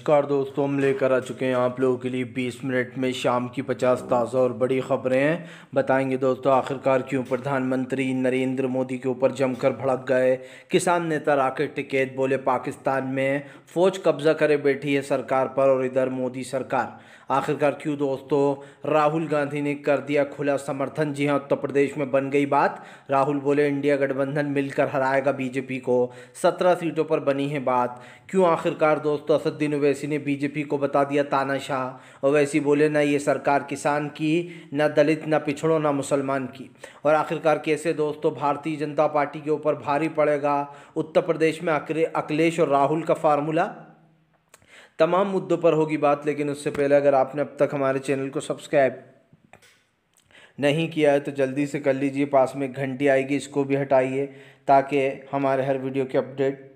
नमस्कार दोस्तों हम लेकर आ चुके हैं आप लोगों के लिए 20 मिनट में शाम की 50 ताज़ा और बड़ी खबरें हैं बताएंगे दोस्तों आखिरकार क्यों प्रधानमंत्री नरेंद्र मोदी के ऊपर जमकर भड़क गए किसान नेता राकेट टिकैत बोले पाकिस्तान में फ़ौज कब्ज़ा करे बैठी है सरकार पर और इधर मोदी सरकार आखिरकार क्यों दोस्तों राहुल गांधी ने कर दिया खुला समर्थन जी हाँ उत्तर प्रदेश में बन गई बात राहुल बोले इंडिया गठबंधन मिलकर हराएगा बीजेपी को सत्रह सीटों पर बनी है बात क्यों आखिरकार दोस्तों असद्दीन ओवैसी ने बीजेपी को बता दिया तानाशाह ओवैसी बोले ना ये सरकार किसान की ना दलित ना पिछड़ों ना मुसलमान की और आखिरकार कैसे दोस्तों भारतीय जनता पार्टी के ऊपर भारी पड़ेगा उत्तर प्रदेश में अखिलेश और राहुल का फार्मूला तमाम मुद्दों पर होगी बात लेकिन उससे पहले अगर आपने अब तक हमारे चैनल को सब्सक्राइब नहीं किया है तो जल्दी से कर लीजिए पास में एक घंटी आएगी इसको भी हटाइए ताकि हमारे हर वीडियो के अपडेट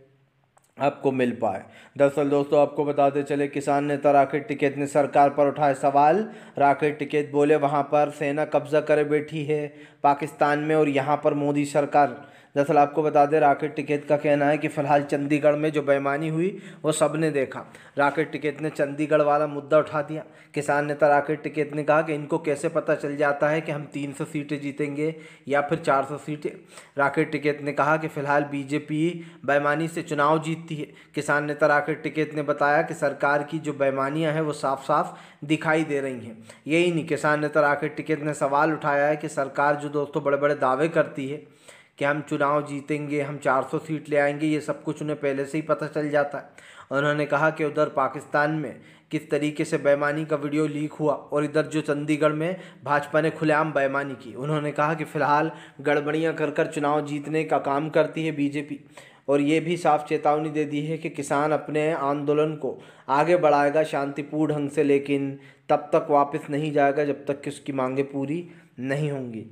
आपको मिल पाए दरअसल दोस्तों आपको बताते चले किसान नेता राकेट टिकैत ने सरकार पर उठाए सवाल राकेट टिकैत बोले वहाँ पर सेना कब्जा करे बैठी है पाकिस्तान में और यहाँ पर मोदी सरकार दरअसल आपको बता दें राकेट टिकेत का कहना है कि फ़िलहाल चंडीगढ़ में जो बेमानी हुई वो सब ने देखा राकेट टिकेत ने चंडीगढ़ वाला मुद्दा उठा दिया किसान नेता राकेट टिकेत ने कहा कि इनको कैसे पता चल जाता है कि हम 300 सीटें जीतेंगे या फिर 400 सीटें राकेट टिकेत ने कहा कि फ़िलहाल बीजेपी बेमानी से चुनाव जीतती है किसान नेता राकेट टिकेत ने बताया कि सरकार की जो बेमानियाँ हैं वो साफ साफ दिखाई दे रही हैं यही नहीं किसान नेता राकेट टिकेत ने सवाल उठाया है कि सरकार जो दोस्तों बड़े बड़े दावे करती है कि हम चुनाव जीतेंगे हम 400 सीट ले आएंगे ये सब कुछ उन्हें पहले से ही पता चल जाता है उन्होंने कहा कि उधर पाकिस्तान में किस तरीके से बेमानी का वीडियो लीक हुआ और इधर जो चंडीगढ़ में भाजपा ने खुलेआम बेमानी की उन्होंने कहा कि फ़िलहाल गड़बड़ियाँ कर कर चुनाव जीतने का काम करती है बीजेपी और ये भी साफ चेतावनी दे दी है कि किसान अपने आंदोलन को आगे बढ़ाएगा शांतिपूर्ण ढंग से लेकिन तब तक वापस नहीं जाएगा जब तक कि उसकी मांगें पूरी नहीं होंगी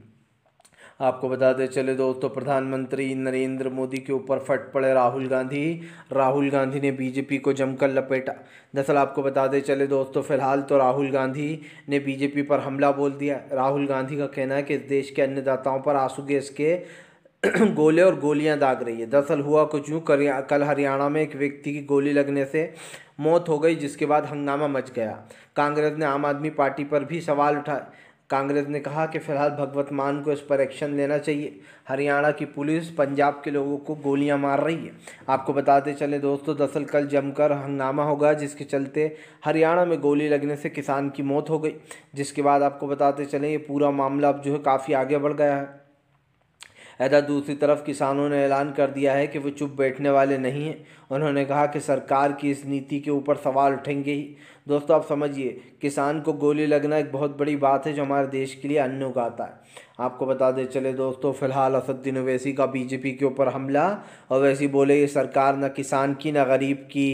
आपको बताते चले दोस्तों प्रधानमंत्री नरेंद्र मोदी के ऊपर फट पड़े राहुल गांधी राहुल गांधी ने बीजेपी को जमकर लपेटा दरअसल आपको बताते चले दोस्तों फिलहाल तो राहुल गांधी ने बीजेपी पर हमला बोल दिया राहुल गांधी का कहना है कि इस देश के अन्नदाताओं पर आंसू गैस के गोले और गोलियां दाग रही है दरअसल हुआ कुछ यूँ कल हरियाणा में एक व्यक्ति की गोली लगने से मौत हो गई जिसके बाद हंगामा मच गया कांग्रेस ने आम आदमी पार्टी पर भी सवाल उठाए कांग्रेस ने कहा कि फिलहाल भगवत मान को इस पर एक्शन लेना चाहिए हरियाणा की पुलिस पंजाब के लोगों को गोलियां मार रही है आपको बताते चले दोस्तों दरअसल कल जमकर हंगामा होगा जिसके चलते हरियाणा में गोली लगने से किसान की मौत हो गई जिसके बाद आपको बताते चले ये पूरा मामला अब जो है काफ़ी आगे बढ़ गया है इधर दूसरी तरफ किसानों ने ऐलान कर दिया है कि वो चुप बैठने वाले नहीं हैं उन्होंने कहा कि सरकार की इस नीति के ऊपर सवाल उठेंगे ही दोस्तों आप समझिए किसान को गोली लगना एक बहुत बड़ी बात है जो हमारे देश के लिए अन्न उगाता है आपको बता दें चले दोस्तों फिलहाल असद्दीन अवैसी का बीजेपी के ऊपर हमला अवैसी बोले ये सरकार ना किसान की ना गरीब की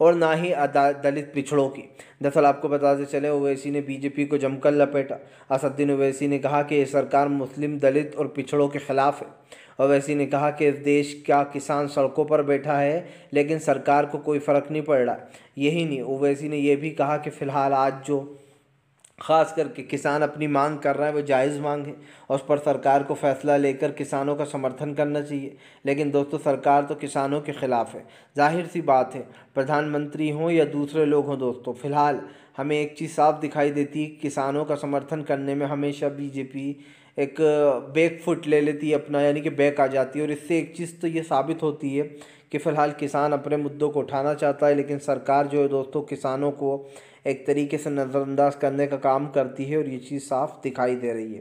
और ना ही दलित पिछड़ों की दरअसल आपको बताते चले अवैसी ने बीजेपी को जमकर लपेटा असद्दीन अवैसी ने कहा कि ये सरकार मुस्लिम दलित और पिछड़ों के खिलाफ है ओवैसी ने कहा कि इस देश का किसान सड़कों पर बैठा है लेकिन सरकार को कोई फ़र्क नहीं पड़ रहा यही नहीं ओवैसी ने यह भी कहा कि फ़िलहाल आज जो ख़ास करके किसान अपनी मांग कर रहा है वो जायज़ मांग है उस पर सरकार को फ़ैसला लेकर किसानों का समर्थन करना चाहिए लेकिन दोस्तों सरकार तो किसानों के ख़िलाफ़ है जाहिर सी बात है प्रधानमंत्री हों या दूसरे लोग हों दोस्तों फ़िलहाल हमें एक चीज़ साफ दिखाई देती है किसानों का समर्थन करने में हमेशा बीजेपी एक बैक फुट ले लेती है अपना यानी कि बैक आ जाती है और इससे एक चीज़ तो ये साबित होती है कि फ़िलहाल किसान अपने मुद्दों को उठाना चाहता है लेकिन सरकार जो है दोस्तों किसानों को एक तरीके से नज़रअंदाज करने का काम करती है और ये चीज़ साफ दिखाई दे रही है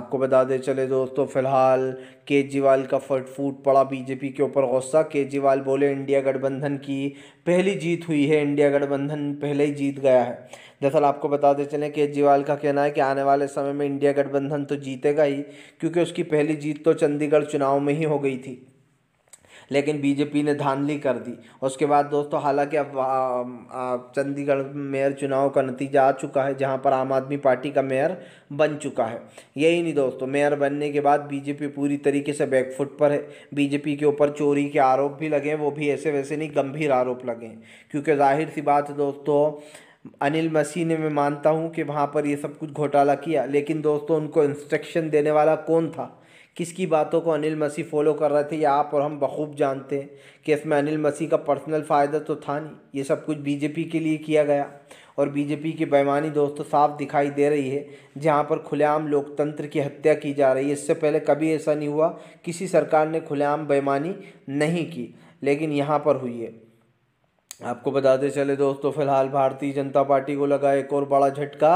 आपको बताते चले दोस्तों फ़िलहाल केजरीवाल का फट फूट पड़ा बीजेपी के ऊपर गुस्सा केजरीवाल बोले इंडिया गठबंधन की पहली जीत हुई है इंडिया गठबंधन पहले ही जीत गया है दरअसल आपको बताते चलें केजरीवाल का कहना है कि आने वाले समय में इंडिया गठबंधन तो जीतेगा ही क्योंकि उसकी पहली जीत तो चंडीगढ़ चुनाव में ही हो गई थी लेकिन बीजेपी ने धांधली कर दी उसके बाद दोस्तों हालांकि अब चंडीगढ़ मेयर चुनाव का नतीजा आ चुका है जहां पर आम आदमी पार्टी का मेयर बन चुका है यही नहीं दोस्तों मेयर बनने के बाद बीजेपी पूरी तरीके से बैकफुट पर है बीजेपी के ऊपर चोरी के आरोप भी लगे हैं वो भी ऐसे वैसे नहीं गंभीर आरोप लगे हैं क्योंकि जाहिर सी बात है दोस्तों अनिल मसीह ने मैं मानता हूँ कि वहाँ पर ये सब कुछ घोटाला किया लेकिन दोस्तों उनको इंस्ट्रक्शन देने वाला कौन था किसकी बातों को अनिल मसीह फॉलो कर रहे थे ये आप और हम बखूब जानते हैं कि इसमें अनिल मसीह का पर्सनल फ़ायदा तो था नहीं ये सब कुछ बीजेपी के लिए किया गया और बीजेपी की बेमानी दोस्तों साफ दिखाई दे रही है जहाँ पर खुलेआम लोकतंत्र की हत्या की जा रही है इससे पहले कभी ऐसा नहीं हुआ किसी सरकार ने खुलेआम बेमानी नहीं की लेकिन यहाँ पर हुई है आपको बताते चले दोस्तों फिलहाल भारतीय जनता पार्टी को लगा एक और बड़ा झटका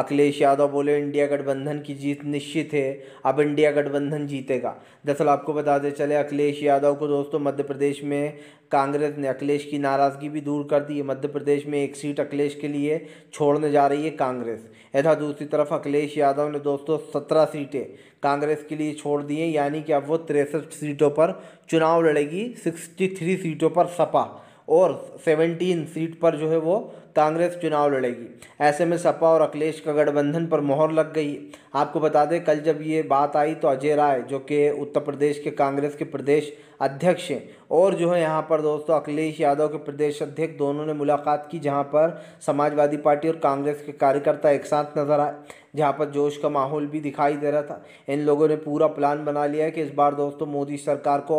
अखिलेश यादव बोले इंडिया गठबंधन की जीत निश्चित है अब इंडिया गठबंधन जीतेगा दरअसल आपको बताते चले अखिलेश यादव को दोस्तों मध्य प्रदेश में कांग्रेस ने अखिलेश की नाराज़गी भी दूर कर दी है मध्य प्रदेश में एक सीट अखिलेश के लिए छोड़ने जा रही है कांग्रेस यथा दूसरी तरफ अखिलेश यादव ने दोस्तों सत्रह सीटें कांग्रेस के लिए छोड़ दी हैं यानी कि अब वो तिरसठ सीटों पर चुनाव लड़ेगी सिक्सटी थ्री सीटों पर सपा और सेवनटीन सीट पर जो है वो कांग्रेस चुनाव लड़ेगी ऐसे में सपा और अखिलेश का गठबंधन पर मोहर लग गई आपको बता दें कल जब ये बात आई तो अजय राय जो कि उत्तर प्रदेश के कांग्रेस के प्रदेश अध्यक्ष हैं और जो है यहाँ पर दोस्तों अखिलेश यादव के प्रदेश अध्यक्ष दोनों ने मुलाकात की जहाँ पर समाजवादी पार्टी और कांग्रेस के कार्यकर्ता एक साथ नजर आए जहाँ पर जोश का माहौल भी दिखाई दे रहा था इन लोगों ने पूरा प्लान बना लिया है कि इस बार दोस्तों मोदी सरकार को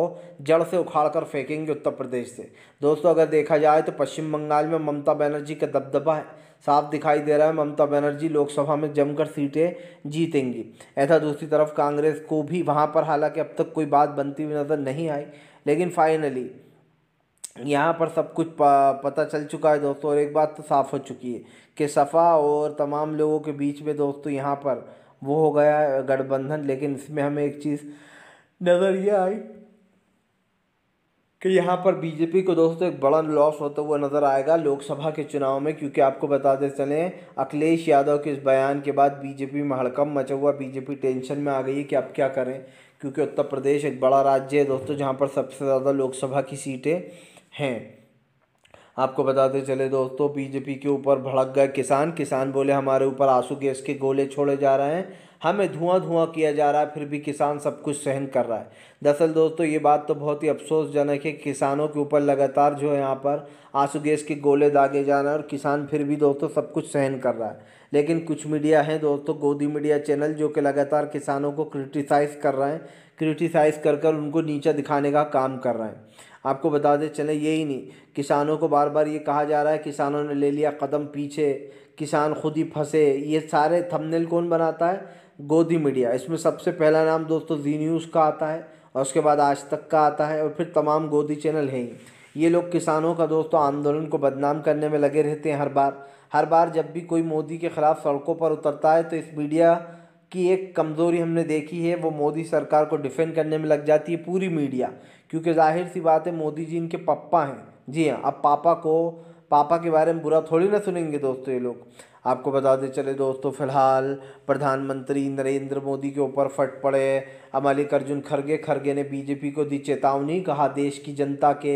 जड़ से उखाड़ कर फेंकेंगे उत्तर प्रदेश से दोस्तों अगर देखा जाए तो पश्चिम बंगाल में ममता बनर्जी का दबदबा है साफ दिखाई दे रहा है ममता बनर्जी लोकसभा में जमकर सीटें जीतेंगी ऐसा दूसरी तरफ कांग्रेस को भी वहाँ पर हालांकि अब तक कोई बात बनती हुई नज़र नहीं आई लेकिन फाइनली यहाँ पर सब कुछ पता चल चुका है दोस्तों और एक बात तो साफ़ हो चुकी है कि सफ़ा और तमाम लोगों के बीच में दोस्तों यहाँ पर वो हो गया गठबंधन लेकिन इसमें हमें एक चीज़ नज़र ये आई कि यहाँ पर बीजेपी को दोस्तों एक बड़ा लॉस होता हुआ नज़र आएगा लोकसभा के चुनाव में क्योंकि आपको बताते चले अखिलेश यादव के इस बयान के बाद बीजेपी में हड़कम मचा हुआ बीजेपी टेंशन में आ गई है कि अब क्या करें क्योंकि उत्तर प्रदेश एक बड़ा राज्य है दोस्तों जहाँ पर सबसे ज़्यादा लोकसभा की सीटें हैं आपको बताते चले दोस्तों बीजेपी के ऊपर भड़क गए किसान किसान बोले हमारे ऊपर आंसू गैस के गोले छोड़े जा रहे हैं हमें धुआं धुआं किया जा रहा है फिर भी किसान सब कुछ सहन कर रहा है दरअसल दोस्तों ये बात तो बहुत ही अफसोसजनक है किसानों के ऊपर लगातार जो है यहाँ पर आंसू गैस के गोले दागे जा रहे हैं और किसान फिर भी दोस्तों सब कुछ सहन कर रहा है लेकिन कुछ मीडिया हैं दोस्तों गोदी मीडिया चैनल जो कि लगातार किसानों को क्रिटिसाइज़ कर रहे हैं क्रिटिसाइज़ कर कर उनको नीचा दिखाने का काम कर रहे हैं आपको बता दें चले यही नहीं किसानों को बार बार ये कहा जा रहा है किसानों ने ले लिया कदम पीछे किसान खुद ही फंसे ये सारे थंबनेल कौन बनाता है गोदी मीडिया इसमें सबसे पहला नाम दोस्तों जी न्यूज़ का आता है और उसके बाद आज तक का आता है और फिर तमाम गोदी चैनल हैं ये लोग किसानों का दोस्तों आंदोलन को बदनाम करने में लगे रहते हैं हर बार हर बार जब भी कोई मोदी के ख़िलाफ़ सड़कों पर उतरता है तो इस मीडिया की एक कमज़ोरी हमने देखी है वो मोदी सरकार को डिफेंड करने में लग जाती है पूरी मीडिया क्योंकि जाहिर सी बात है मोदी जी इनके पप्पा हैं जी हाँ अब पापा को पापा के बारे में बुरा थोड़ी ना सुनेंगे दोस्तों ये लोग आपको बताते चले दोस्तों फिलहाल प्रधानमंत्री नरेंद्र मोदी के ऊपर फट पड़े अर्जुन खरगे खरगे ने बीजेपी को दी चेतावनी कहा देश की जनता के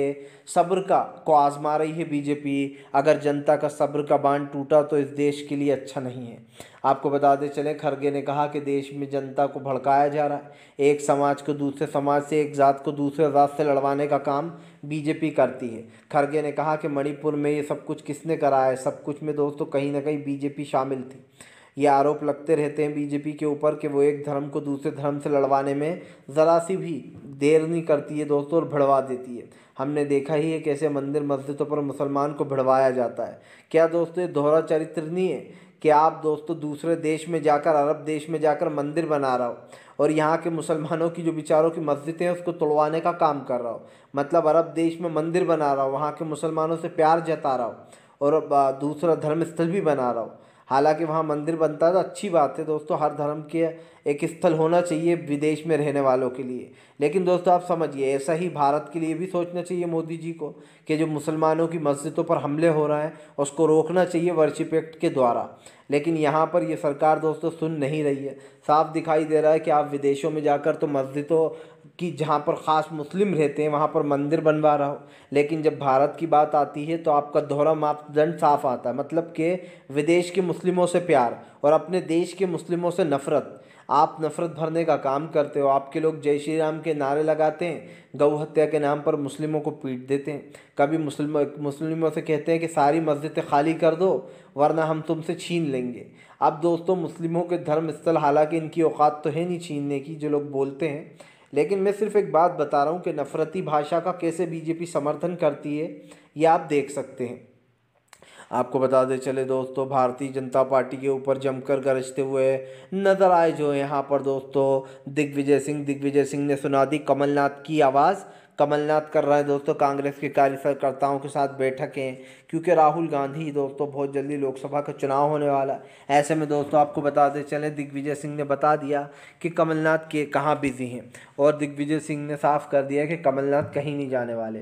सब्र का को आजमा रही है बीजेपी अगर जनता का सब्र का बांध टूटा तो इस देश के लिए अच्छा नहीं है आपको बताते चले खरगे ने कहा कि देश में जनता को भड़काया जा रहा है एक समाज को दूसरे समाज से एक जात को दूसरे जात से लड़वाने का काम बीजेपी करती है खरगे ने कहा कि मणिपुर में ये सब कुछ किसने कराया है सब कुछ में दोस्तों कहीं ना कहीं बीजेपी शामिल थी ये आरोप लगते रहते हैं बीजेपी के ऊपर कि वो एक धर्म को दूसरे धर्म से लड़वाने में ज़रा सी भी देर नहीं करती है दोस्तों और भड़वा देती है हमने देखा ही है कैसे मंदिर मस्जिदों पर मुसलमान को भड़वाया जाता है क्या दोस्तों ये दोहरा चरित्र नहीं है कि आप दोस्तों दूसरे देश में जाकर अरब देश में जाकर मंदिर बना रहा हो और यहाँ के मुसलमानों की जो बेचारों की मस्जिदें हैं उसको तोड़वाने का काम कर रहा हो मतलब अरब देश में मंदिर बना रहा हो वहाँ के मुसलमानों से प्यार जता रहा हो और दूसरा धर्म स्थल भी बना रहा हूँ हालांकि वहाँ मंदिर बनता है तो अच्छी बात है दोस्तों हर धर्म के एक स्थल होना चाहिए विदेश में रहने वालों के लिए लेकिन दोस्तों आप समझिए ऐसा ही भारत के लिए भी सोचना चाहिए मोदी जी को कि जो मुसलमानों की मस्जिदों पर हमले हो रहे हैं उसको रोकना चाहिए वर्शिप एक्ट के द्वारा लेकिन यहाँ पर ये सरकार दोस्तों सुन नहीं रही है साफ दिखाई दे रहा है कि आप विदेशों में जाकर तो मस्जिदों कि जहाँ पर ख़ास मुस्लिम रहते हैं वहाँ पर मंदिर बनवा रहा हो लेकिन जब भारत की बात आती है तो आपका दोहरा मापदंड साफ आता है मतलब कि विदेश के मुस्लिमों से प्यार और अपने देश के मुस्लिमों से नफ़रत आप नफ़रत भरने का काम करते हो आपके लोग जय श्री राम के नारे लगाते हैं गऊ हत्या के नाम पर मुस्लिमों को पीट देते हैं कभी मुस्लिम मुस्लिमों से कहते हैं कि सारी मस्जिदें खाली कर दो वरना हम तुमसे छीन लेंगे अब दोस्तों मुस्लिमों के धर्म स्थल हालांकि इनकी औकात तो है नहीं छीनने की जो लोग बोलते हैं लेकिन मैं सिर्फ एक बात बता रहा हूँ कि नफरती भाषा का कैसे बीजेपी समर्थन करती है ये आप देख सकते हैं आपको बता दे चले दोस्तों भारतीय जनता पार्टी के ऊपर जमकर गरजते हुए नजर आए जो यहाँ पर दोस्तों दिग्विजय सिंह दिग्विजय सिंह ने सुना दी कमलनाथ की आवाज़ कमलनाथ कर रहे हैं दोस्तों कांग्रेस के कार्यकर्ताओं के साथ बैठकें क्योंकि राहुल गांधी दोस्तों बहुत जल्दी लोकसभा का चुनाव होने वाला है ऐसे में दोस्तों आपको बताते चलें दिग्विजय सिंह ने बता दिया कि कमलनाथ के कहाँ बिजी हैं और दिग्विजय सिंह ने साफ कर दिया कि कमलनाथ कहीं नहीं जाने वाले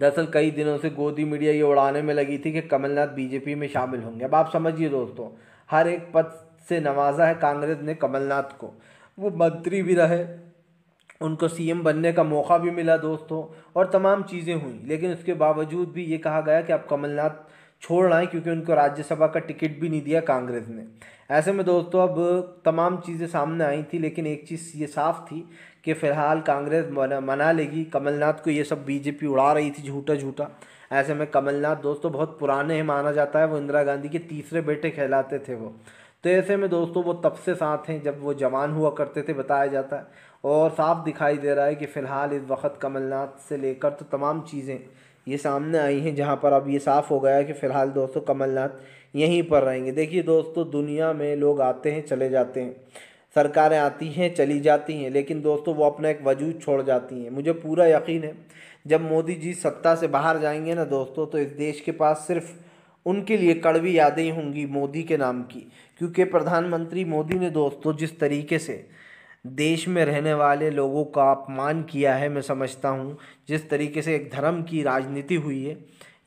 दरअसल कई दिनों से गोदी मीडिया ये उड़ाने में लगी थी कि कमलनाथ बीजेपी में शामिल होंगे अब आप समझिए दोस्तों हर एक पद से नवाजा है कांग्रेस ने कमलनाथ को वो मंत्री भी रहे उनको सीएम बनने का मौका भी मिला दोस्तों और तमाम चीज़ें हुई लेकिन उसके बावजूद भी ये कहा गया कि आप कमलनाथ छोड़ रहे हैं क्योंकि उनको राज्यसभा का टिकट भी नहीं दिया कांग्रेस ने ऐसे में दोस्तों अब तमाम चीज़ें सामने आई थी लेकिन एक चीज़ ये साफ थी कि फ़िलहाल कांग्रेस मना, मना लेगी कमलनाथ को ये सब बीजेपी उड़ा रही थी झूठा झूठा ऐसे में कमलनाथ दोस्तों बहुत पुराने हैं माना जाता है वो इंदिरा गांधी के तीसरे बेटे कहलाते थे वो तो ऐसे में दोस्तों वो तब से साथ हैं जब वो जवान हुआ करते थे बताया जाता है और साफ दिखाई दे रहा है कि फ़िलहाल इस वक्त कमलनाथ से लेकर तो तमाम चीज़ें ये सामने आई हैं जहाँ पर अब ये साफ़ हो गया है कि फ़िलहाल दोस्तों कमलनाथ यहीं पर रहेंगे देखिए दोस्तों दुनिया में लोग आते हैं चले जाते हैं सरकारें आती हैं चली जाती हैं लेकिन दोस्तों वो अपना एक वजूद छोड़ जाती हैं मुझे पूरा यकीन है जब मोदी जी सत्ता से बाहर जाएंगे ना दोस्तों तो इस देश के पास सिर्फ उनके लिए कड़वी यादें होंगी मोदी के नाम की क्योंकि प्रधानमंत्री मोदी ने दोस्तों जिस तरीके से देश में रहने वाले लोगों का अपमान किया है मैं समझता हूँ जिस तरीके से एक धर्म की राजनीति हुई है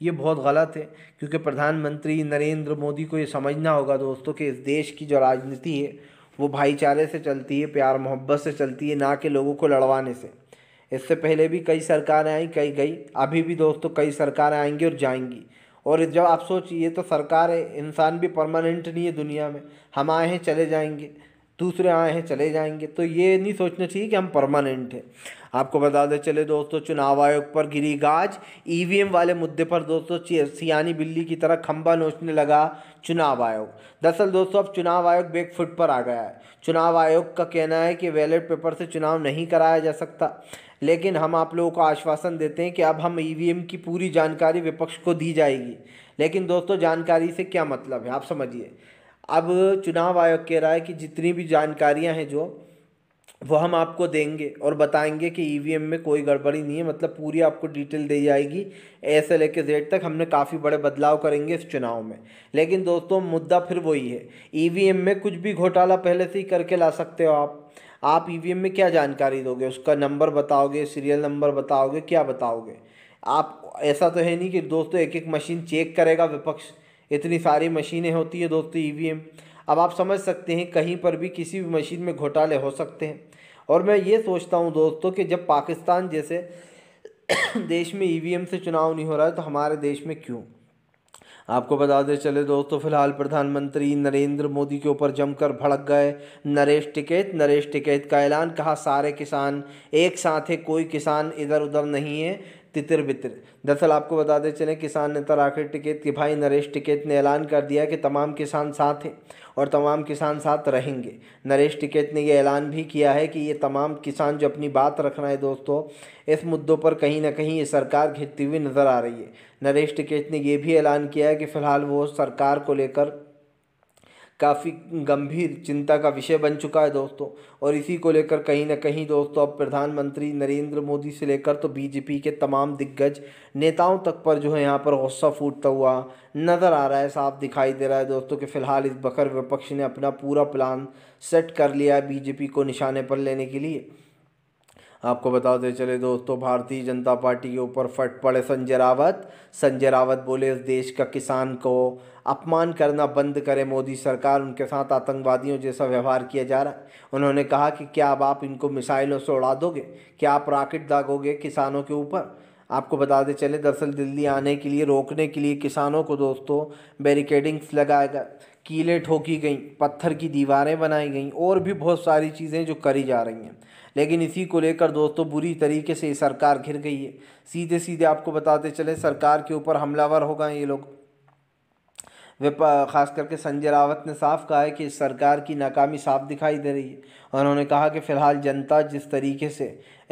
ये बहुत गलत है क्योंकि प्रधानमंत्री नरेंद्र मोदी को ये समझना होगा दोस्तों कि इस देश की जो राजनीति है वो भाईचारे से चलती है प्यार मोहब्बत से चलती है ना कि लोगों को लड़वाने से इससे पहले भी कई सरकारें आई कई गई अभी भी दोस्तों कई सरकारें आएंगी और जाएंगी और जब आप सोचिए तो सरकार है इंसान भी परमानेंट नहीं है दुनिया में हम आए हैं चले जाएंगे दूसरे आए हैं चले जाएंगे तो ये नहीं सोचना चाहिए कि हम परमानेंट हैं आपको बता दें चले दोस्तों चुनाव आयोग पर गिरी गाज ई e वाले मुद्दे पर दोस्तों सियानी बिल्ली की तरह खंबा नोचने लगा चुनाव आयोग दरअसल दोस्तों अब चुनाव आयोग बेक फुट पर आ गया है चुनाव आयोग का कहना है कि बैलेट पेपर से चुनाव नहीं कराया जा सकता लेकिन हम आप लोगों को आश्वासन देते हैं कि अब हम ई e की पूरी जानकारी विपक्ष को दी जाएगी लेकिन दोस्तों जानकारी से क्या मतलब है आप समझिए अब चुनाव आयोग कह रहा है कि जितनी भी जानकारियाँ हैं जो वो हम आपको देंगे और बताएंगे कि ईवीएम e में कोई गड़बड़ी नहीं है मतलब पूरी आपको डिटेल दी जाएगी ऐसे लेके जेड तक हमने काफ़ी बड़े बदलाव करेंगे इस चुनाव में लेकिन दोस्तों मुद्दा फिर वही है ईवीएम e में कुछ भी घोटाला पहले से ही करके ला सकते हो आप आप ईवीएम e में क्या जानकारी दोगे उसका नंबर बताओगे सीरियल नंबर बताओगे क्या बताओगे आप ऐसा तो है नहीं कि दोस्तों एक एक मशीन चेक करेगा विपक्ष इतनी सारी मशीनें होती है दोस्तों ई e अब आप समझ सकते हैं कहीं पर भी किसी भी मशीन में घोटाले हो सकते हैं और मैं ये सोचता हूँ दोस्तों कि जब पाकिस्तान जैसे देश में ई e से चुनाव नहीं हो रहा है तो हमारे देश में क्यों आपको बताते चले दोस्तों फिलहाल प्रधानमंत्री नरेंद्र मोदी के ऊपर जमकर भड़क गए नरेश टिकैत नरेश टिकैत का ऐलान कहा सारे किसान एक साथ है कोई किसान इधर उधर नहीं है तितर बितिर दरअसल आपको बताते चले किसान नेता राकेश टिकेत के भाई नरेश टिकेत ने ऐलान कर दिया कि तमाम किसान साथ हैं और तमाम किसान साथ रहेंगे नरेश टिकेत ने यह ऐलान भी किया है कि ये तमाम किसान जो अपनी बात रखना है दोस्तों इस मुद्दों पर कहीं ना कहीं ये सरकार घिरती हुई नज़र आ रही है नरेश टिकेत ने यह भी ऐलान किया है कि फ़िलहाल वो सरकार को लेकर काफ़ी गंभीर चिंता का विषय बन चुका है दोस्तों और इसी को लेकर कहीं ना कहीं दोस्तों अब प्रधानमंत्री नरेंद्र मोदी से लेकर तो बीजेपी के तमाम दिग्गज नेताओं तक पर जो है यहाँ पर गुस्सा फूटता हुआ नज़र आ रहा है साफ दिखाई दे रहा है दोस्तों कि फ़िलहाल इस बकर विपक्ष ने अपना पूरा प्लान सेट कर लिया है बीजेपी को निशाने पर लेने के लिए आपको बताते चले दोस्तों भारतीय जनता पार्टी के ऊपर फट पड़े संजय रावत संजय रावत बोले इस देश का किसान को अपमान करना बंद करें मोदी सरकार उनके साथ आतंकवादियों जैसा व्यवहार किया जा रहा है उन्होंने कहा कि क्या अब आप इनको मिसाइलों से उड़ा दोगे क्या आप रॉकेट दागोगे किसानों के ऊपर आपको बताते चले दरअसल दिल्ली आने के लिए रोकने के लिए किसानों को दोस्तों बैरिकेडिंग्स लगाएगा कीलें ठोकी गई पत्थर की दीवारें बनाई गई और भी बहुत सारी चीज़ें जो करी जा रही हैं लेकिन इसी को लेकर दोस्तों बुरी तरीके से सरकार घिर गई है सीधे सीधे आपको बताते चले सरकार के ऊपर हमलावर हो गए ये लोग ख़ास करके संजय रावत ने साफ कहा है कि इस सरकार की नाकामी साफ दिखाई दे रही है उन्होंने कहा कि फ़िलहाल जनता जिस तरीके से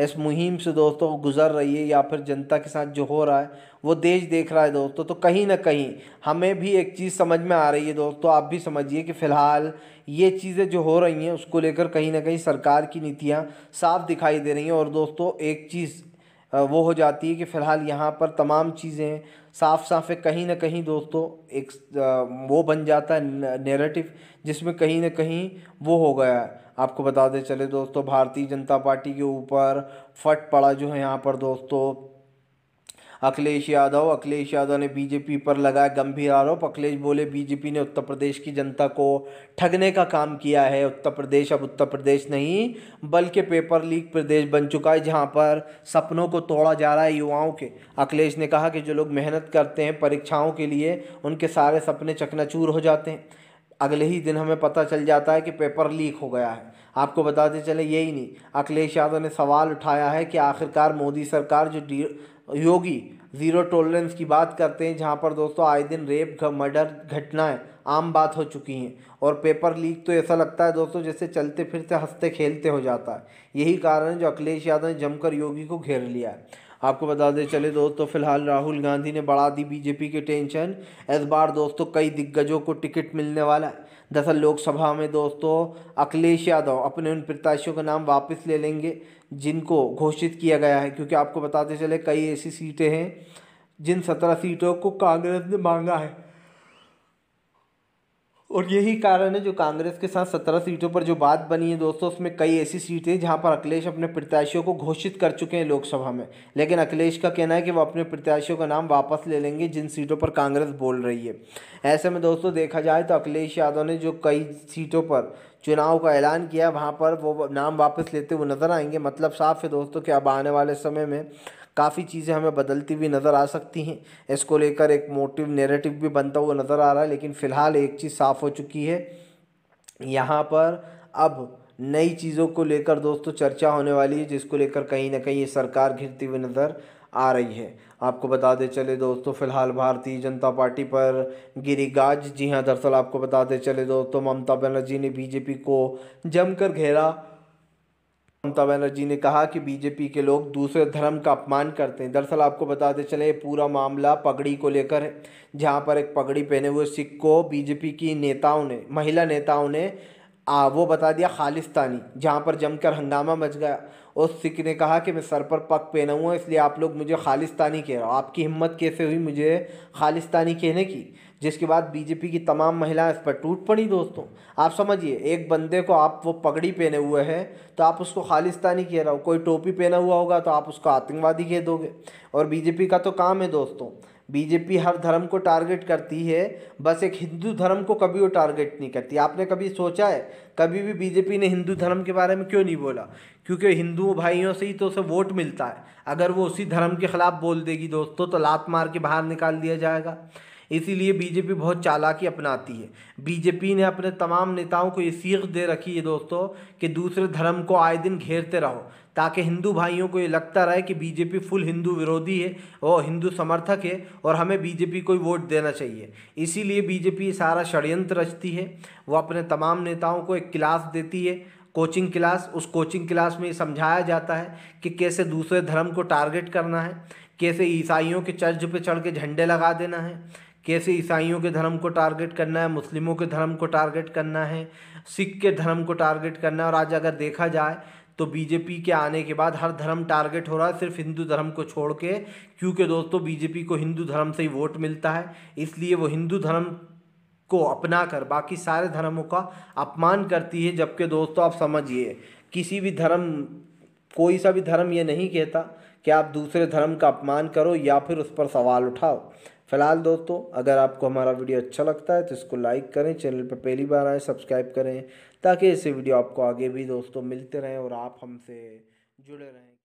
इस मुहिम से दोस्तों गुजर रही है या फिर जनता के साथ जो हो रहा है वो देश देख रहा है दोस्तों तो कहीं ना कहीं हमें भी एक चीज़ समझ में आ रही है दोस्तों आप भी समझिए कि फ़िलहाल ये चीज़ें जो हो रही हैं उसको लेकर कहीं ना कहीं सरकार की नीतियाँ साफ दिखाई दे रही हैं और दोस्तों एक चीज़ वो हो जाती है कि फ़िलहाल यहाँ पर तमाम चीज़ें साफ साफ है कहीं ना कहीं दोस्तों एक वो बन जाता है नेरेटिव जिसमें कहीं ना कहीं वो हो गया है आपको बताते चले दोस्तों भारतीय जनता पार्टी के ऊपर फट पड़ा जो है यहाँ पर दोस्तों अखिलेश यादव अखिलेश यादव ने बीजेपी पर लगाया गंभीर आरोप अखिलेश बोले बीजेपी ने उत्तर प्रदेश की जनता को ठगने का काम किया है उत्तर प्रदेश अब उत्तर प्रदेश नहीं बल्कि पेपर लीक प्रदेश बन चुका है जहाँ पर सपनों को तोड़ा जा रहा है युवाओं के अखिलेश ने कहा कि जो लोग मेहनत करते हैं परीक्षाओं के लिए उनके सारे सपने चकनाचूर हो जाते हैं अगले ही दिन हमें पता चल जाता है कि पेपर लीक हो गया है आपको बताते चले यही नहीं अखिलेश यादव ने सवाल उठाया है कि आखिरकार मोदी सरकार जो योगी ज़ीरो टॉलरेंस की बात करते हैं जहाँ पर दोस्तों आए दिन रेप मर्डर घटनाएं आम बात हो चुकी हैं और पेपर लीक तो ऐसा लगता है दोस्तों जैसे चलते फिरते हंसते खेलते हो जाता है यही कारण है जो अखिलेश यादव ने जमकर योगी को घेर लिया है आपको बता दें चले दोस्तों फिलहाल राहुल गांधी ने बढ़ा दी बीजेपी की टेंशन इस बार दोस्तों कई दिग्गजों को टिकट मिलने वाला है दरअसल लोकसभा में दोस्तों अखिलेश यादव अपने उन प्रत्याशियों का नाम वापस ले लेंगे जिनको घोषित किया गया है क्योंकि आपको बताते चले कई ऐसी सीटें हैं जिन सत्रह सीटों को कांग्रेस ने मांगा है और यही कारण है जो कांग्रेस के साथ सत्रह सीटों पर जो बात बनी है दोस्तों उसमें कई ऐसी सीटें जहां पर अखिलेश अपने प्रत्याशियों को घोषित कर चुके हैं लोकसभा में लेकिन अखिलेश का कहना है कि वो अपने प्रत्याशियों का नाम वापस ले लेंगे जिन सीटों पर कांग्रेस बोल रही है ऐसे में दोस्तों देखा जाए तो अखिलेश यादव ने जो कई सीटों पर चुनाव का ऐलान किया वहाँ पर वो नाम वापस लेते हुए नजर आएंगे मतलब साफ है दोस्तों कि अब आने वाले समय में काफ़ी चीज़ें हमें बदलती हुई नज़र आ सकती हैं इसको लेकर एक मोटिव नेरेटिव भी बनता हुआ नज़र आ रहा है लेकिन फ़िलहाल एक चीज़ साफ़ हो चुकी है यहाँ पर अब नई चीज़ों को लेकर दोस्तों चर्चा होने वाली है जिसको लेकर कहीं ना कहीं ये सरकार घिरती हुई नज़र आ रही है आपको बता दे चले दोस्तों फिलहाल भारतीय जनता पार्टी पर गिरीगाज जी हाँ दरअसल आपको बता दे चले दोस्तों ममता बनर्जी ने बीजेपी को जमकर घेरा ममता बनर्जी ने कहा कि बीजेपी के लोग दूसरे धर्म का अपमान करते हैं दरअसल आपको बताते चले पूरा मामला पगड़ी को लेकर है जहाँ पर एक पगड़ी पहने हुए सिख को बीजेपी की नेताओं ने महिला नेताओं ने आ, वो बता दिया खालिस्तानी जहाँ पर जमकर हंगामा मच गया उस सिख ने कहा कि मैं सर पर पग पहना हुआ इसलिए आप लोग मुझे खालिस्तानी कह रहे हो आपकी हिम्मत कैसे हुई मुझे खालिस्तानी कहने की जिसके बाद बीजेपी की तमाम महिलाएं इस पर टूट पड़ी दोस्तों आप समझिए एक बंदे को आप वो पगड़ी पहने हुए हैं तो आप उसको खालिस्तानी कह रहे हो कोई टोपी पहना हुआ होगा तो आप उसको आतंकवादी कह दोगे और बीजेपी का तो काम है दोस्तों बीजेपी हर धर्म को टारगेट करती है बस एक हिंदू धर्म को कभी वो टारगेट नहीं करती आपने कभी सोचा है कभी भी बीजेपी ने हिंदू धर्म के बारे में क्यों नहीं बोला क्योंकि हिंदू भाइयों से ही तो उसे वोट मिलता है अगर वो उसी धर्म के ख़िलाफ़ बोल देगी दोस्तों तो लात मार के बाहर निकाल दिया जाएगा इसीलिए बीजेपी बहुत चालाकी अपनाती है बीजेपी ने अपने तमाम नेताओं को ये सीख दे रखी है दोस्तों कि दूसरे धर्म को आए दिन घेरते रहो ताकि हिंदू भाइयों को ये लगता रहे कि बीजेपी फुल हिंदू विरोधी है और हिंदू समर्थक है और हमें बीजेपी को वोट देना चाहिए इसीलिए बीजेपी सारा षडयंत्र रचती है वो अपने तमाम नेताओं को एक क्लास देती है कोचिंग क्लास उस कोचिंग क्लास में समझाया जाता है कि कैसे दूसरे धर्म को टारगेट करना है कैसे ईसाइयों के चर्च पे चढ़ के झंडे लगा देना है कैसे ईसाइयों के धर्म को टारगेट करना है मुस्लिमों के धर्म को टारगेट करना है सिख के धर्म को टारगेट करना है और आज अगर देखा जाए तो बीजेपी के आने के बाद हर धर्म टारगेट हो रहा है सिर्फ हिंदू धर्म को छोड़ के क्योंकि दोस्तों बीजेपी को हिंदू धर्म से ही वोट मिलता है इसलिए वो हिंदू धर्म को अपना कर बाकी सारे धर्मों का अपमान करती है जबकि दोस्तों आप समझिए किसी भी धर्म कोई सा भी धर्म ये नहीं कहता कि आप दूसरे धर्म का अपमान करो या फिर उस पर सवाल उठाओ फिलहाल दोस्तों अगर आपको हमारा वीडियो अच्छा लगता है तो इसको लाइक करें चैनल पर पहली बार आएँ सब्सक्राइब करें ताकि ऐसे वीडियो आपको आगे भी दोस्तों मिलते रहें और आप हमसे जुड़े रहें